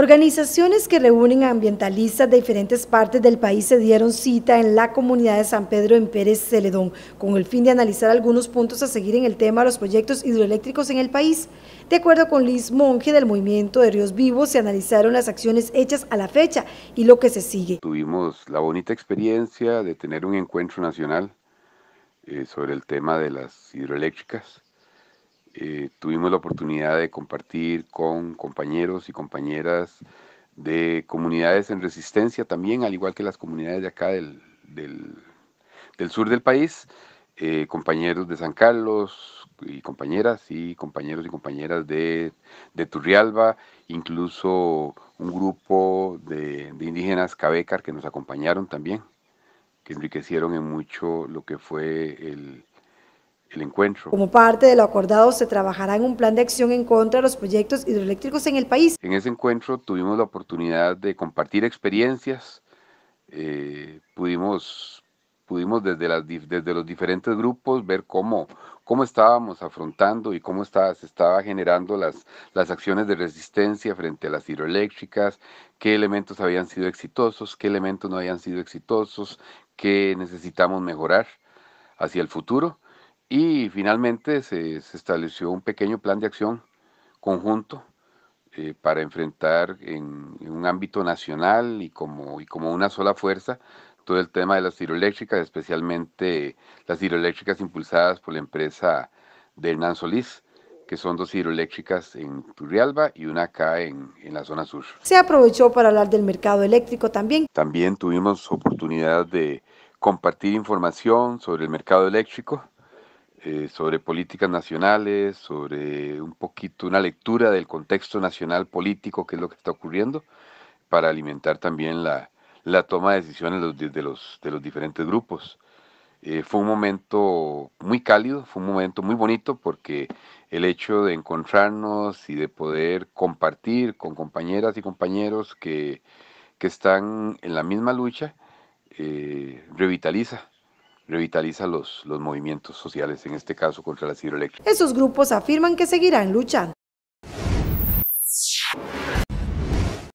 Organizaciones que reúnen ambientalistas de diferentes partes del país se dieron cita en la comunidad de San Pedro en Pérez Celedón, con el fin de analizar algunos puntos a seguir en el tema de los proyectos hidroeléctricos en el país. De acuerdo con Liz Monge del Movimiento de Ríos Vivos, se analizaron las acciones hechas a la fecha y lo que se sigue. Tuvimos la bonita experiencia de tener un encuentro nacional eh, sobre el tema de las hidroeléctricas eh, tuvimos la oportunidad de compartir con compañeros y compañeras de comunidades en resistencia también, al igual que las comunidades de acá del, del, sur del país, eh, compañeros de San Carlos y compañeras y compañeros y compañeras de, Turrialba, incluso un grupo de, de indígenas Cabecar que nos acompañaron también, que enriquecieron en mucho lo que fue el, el encuentro. Como parte de lo acordado, se trabajará en un plan de acción en contra de los proyectos hidroeléctricos en el país. En ese encuentro tuvimos la oportunidad de compartir experiencias, eh, pudimos, pudimos desde, las, desde los diferentes grupos ver cómo, cómo estábamos afrontando y cómo estaba, se estaban generando las, las acciones de resistencia frente a las hidroeléctricas, qué elementos habían sido exitosos, qué elementos no habían sido exitosos, qué necesitamos mejorar hacia el futuro y finalmente se, se estableció un pequeño plan de acción conjunto eh, para enfrentar en, un ámbito nacional y como, y como una sola fuerza todo el tema de las hidroeléctricas, especialmente las hidroeléctricas impulsadas por la empresa de Hernán Solís que son dos hidroeléctricas en Turrialba y una acá en, en, la zona sur. Se aprovechó para hablar del mercado eléctrico también. También tuvimos oportunidad de compartir información sobre el mercado eléctrico eh, sobre políticas nacionales, sobre un poquito una lectura del contexto nacional político, que es lo que está ocurriendo, para alimentar también la, toma de decisiones de, los, diferentes grupos. Eh, fue un momento muy cálido, fue un momento muy bonito porque el hecho de encontrarnos y de poder compartir con compañeras y compañeros que, están en la misma lucha, eh, revitaliza revitaliza los, los movimientos sociales, en este caso contra las hidroeléctricas. Esos grupos afirman que seguirán luchando.